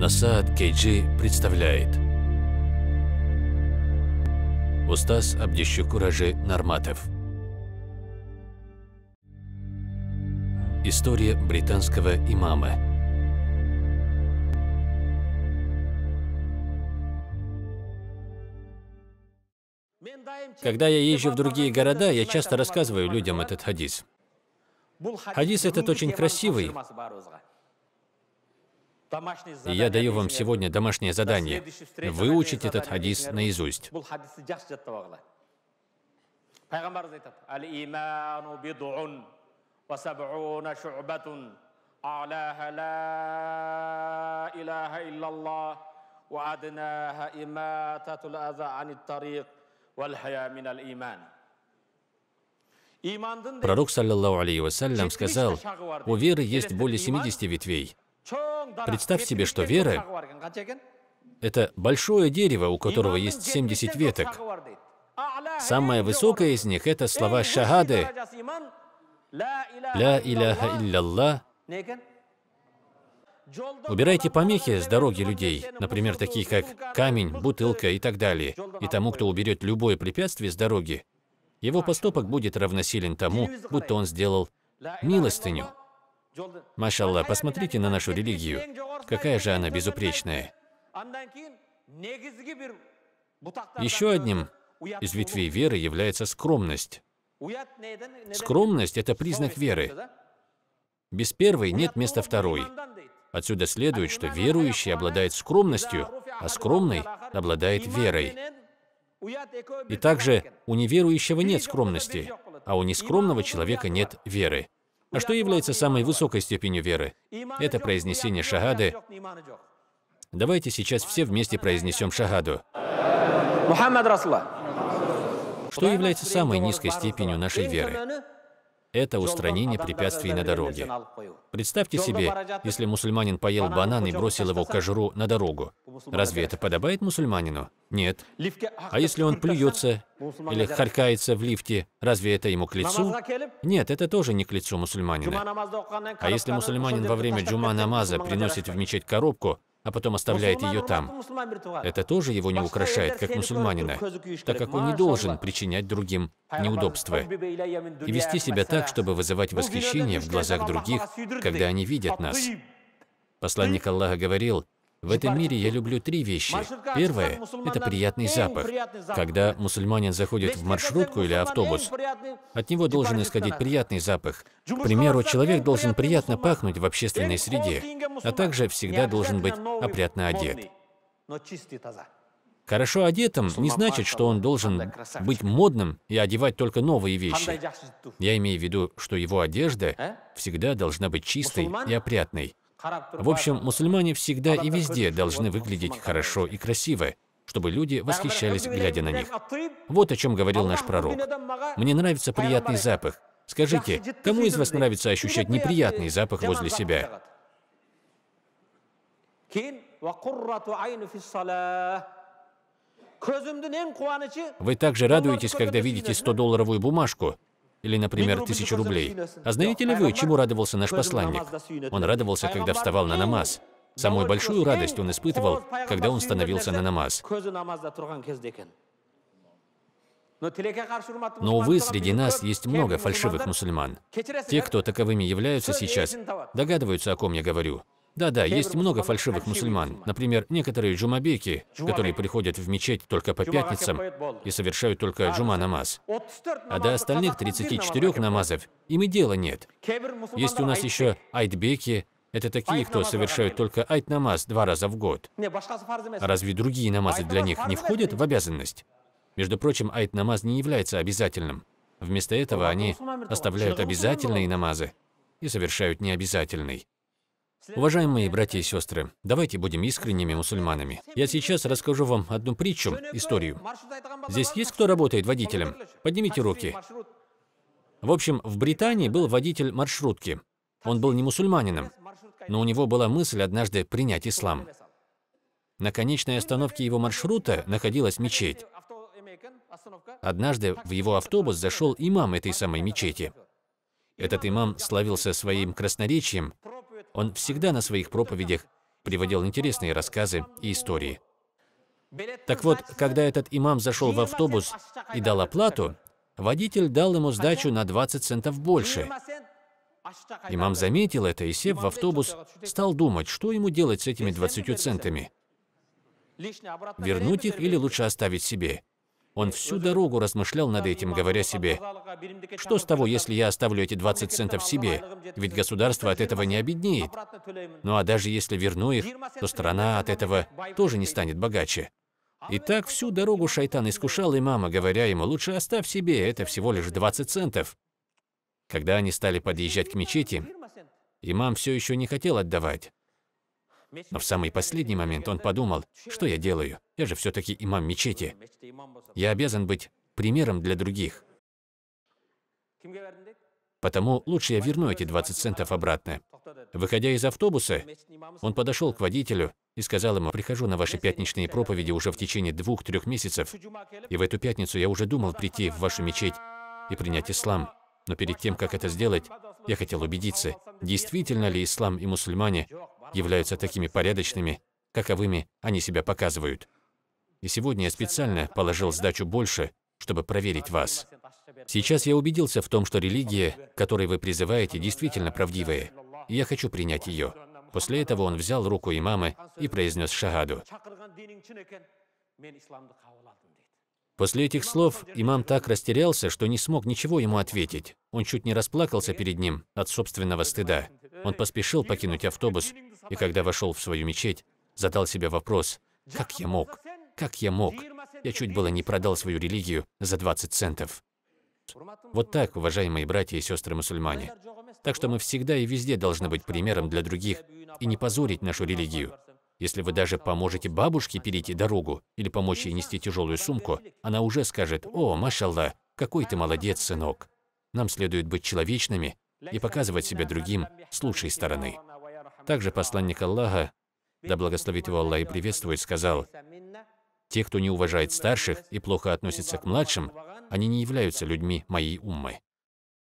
Насад Кейджи представляет Устас Абдищукуражи Нарматов История британского имама Когда я езжу в другие города, я часто рассказываю людям этот хадис. Хадис этот очень красивый, и я даю вам сегодня домашнее задание выучить этот хадис наизусть. Пророк, саллиллаху алейхи вассалям, сказал, «У веры есть более 70 ветвей, Представь себе, что вера — это большое дерево, у которого есть 70 веток. Самое высокое из них – это слова шахады «Ля иляха илляллах». Убирайте помехи с дороги людей, например, такие как камень, бутылка и так далее. И тому, кто уберет любое препятствие с дороги, его поступок будет равносилен тому, будто он сделал милостыню. Машалла, посмотрите на нашу религию. Какая же она безупречная. Еще одним из ветвей веры является скромность. Скромность – это признак веры. Без первой нет места второй. Отсюда следует, что верующий обладает скромностью, а скромный обладает верой. И также у неверующего нет скромности, а у нескромного человека нет веры. А что является самой высокой степенью веры? Это произнесение шагады. Давайте сейчас все вместе произнесем шагаду. Что является самой низкой степенью нашей веры? Это устранение препятствий на дороге. Представьте себе, если мусульманин поел банан и бросил его кожуру на дорогу. Разве это подобает мусульманину? Нет. А если он плюется или харкается в лифте, разве это ему к лицу? Нет, это тоже не к лицу мусульманина. А если мусульманин во время джума намаза приносит в мечеть коробку, а потом оставляет ее там, это тоже его не украшает, как мусульманина, так как он не должен причинять другим неудобства и вести себя так, чтобы вызывать восхищение в глазах других, когда они видят нас. Посланник Аллаха говорил, в этом мире я люблю три вещи. Первое – это приятный запах. Когда мусульманин заходит в маршрутку или автобус, от него должен исходить приятный запах. К примеру, человек должен приятно пахнуть в общественной среде, а также всегда должен быть опрятно одет. Хорошо одетым не значит, что он должен быть модным и одевать только новые вещи. Я имею в виду, что его одежда всегда должна быть чистой и опрятной. В общем, мусульмане всегда и везде должны выглядеть хорошо и красиво, чтобы люди восхищались, глядя на них. Вот о чем говорил наш пророк. «Мне нравится приятный запах. Скажите, кому из вас нравится ощущать неприятный запах возле себя? Вы также радуетесь, когда видите 100-долларовую бумажку, или, например, тысячу рублей. А знаете ли вы, чему радовался наш посланник? Он радовался, когда вставал на намаз. Самую большую радость он испытывал, когда он становился на намаз. Но, увы, среди нас есть много фальшивых мусульман. Те, кто таковыми являются сейчас, догадываются, о ком я говорю. Да-да, есть много фальшивых мусульман. Например, некоторые джумабейки, которые приходят в мечеть только по пятницам и совершают только джума-намаз. А до остальных 34 намазов им и дела нет. Есть у нас еще айтбеки, это такие, кто совершают только айт-намаз два раза в год. А разве другие намазы для них не входят в обязанность? Между прочим, айт-намаз не является обязательным. Вместо этого они оставляют обязательные намазы и совершают необязательный. Уважаемые братья и сестры, давайте будем искренними мусульманами. Я сейчас расскажу вам одну притчу, историю. Здесь есть кто работает водителем? Поднимите руки. В общем, в Британии был водитель маршрутки. Он был не мусульманином, но у него была мысль однажды принять ислам. На конечной остановке его маршрута находилась мечеть. Однажды в его автобус зашел имам этой самой мечети. Этот имам славился своим красноречием он всегда на своих проповедях приводил интересные рассказы и истории. Так вот, когда этот имам зашел в автобус и дал оплату, водитель дал ему сдачу на 20 центов больше. Имам заметил это и, сев в автобус, стал думать, что ему делать с этими 20 центами. Вернуть их или лучше оставить себе. Он всю дорогу размышлял над этим, говоря себе, что с того, если я оставлю эти 20 центов себе, ведь государство от этого не обеднеет. Ну а даже если верну их, то страна от этого тоже не станет богаче. И так всю дорогу шайтан искушал имама, говоря ему, лучше оставь себе, это всего лишь 20 центов. Когда они стали подъезжать к мечети, имам все еще не хотел отдавать. Но в самый последний момент он подумал, что я делаю? Я же все-таки имам мечети. Я обязан быть примером для других. Потому лучше я верну эти 20 центов обратно. Выходя из автобуса, он подошел к водителю и сказал ему, «Прихожу на ваши пятничные проповеди уже в течение двух-трех месяцев, и в эту пятницу я уже думал прийти в вашу мечеть и принять ислам. Но перед тем, как это сделать, я хотел убедиться, действительно ли ислам и мусульмане являются такими порядочными, каковыми они себя показывают. И сегодня я специально положил сдачу больше, чтобы проверить вас. Сейчас я убедился в том, что религия, которой вы призываете, действительно правдивая, и я хочу принять ее. После этого он взял руку имама и произнес шагаду. После этих слов имам так растерялся, что не смог ничего ему ответить. Он чуть не расплакался перед ним от собственного стыда. Он поспешил покинуть автобус и, когда вошел в свою мечеть, задал себе вопрос «Как я мог? Как я мог? Я чуть было не продал свою религию за 20 центов». Вот так, уважаемые братья и сестры мусульмане. Так что мы всегда и везде должны быть примером для других и не позорить нашу религию. Если вы даже поможете бабушке перейти дорогу или помочь ей нести тяжелую сумку, она уже скажет «О, машалла, какой ты молодец, сынок». Нам следует быть человечными и показывать себя другим с лучшей стороны. Также посланник Аллаха, да благословит его Аллах и приветствует, сказал, «Те, кто не уважает старших и плохо относится к младшим, они не являются людьми моей уммы».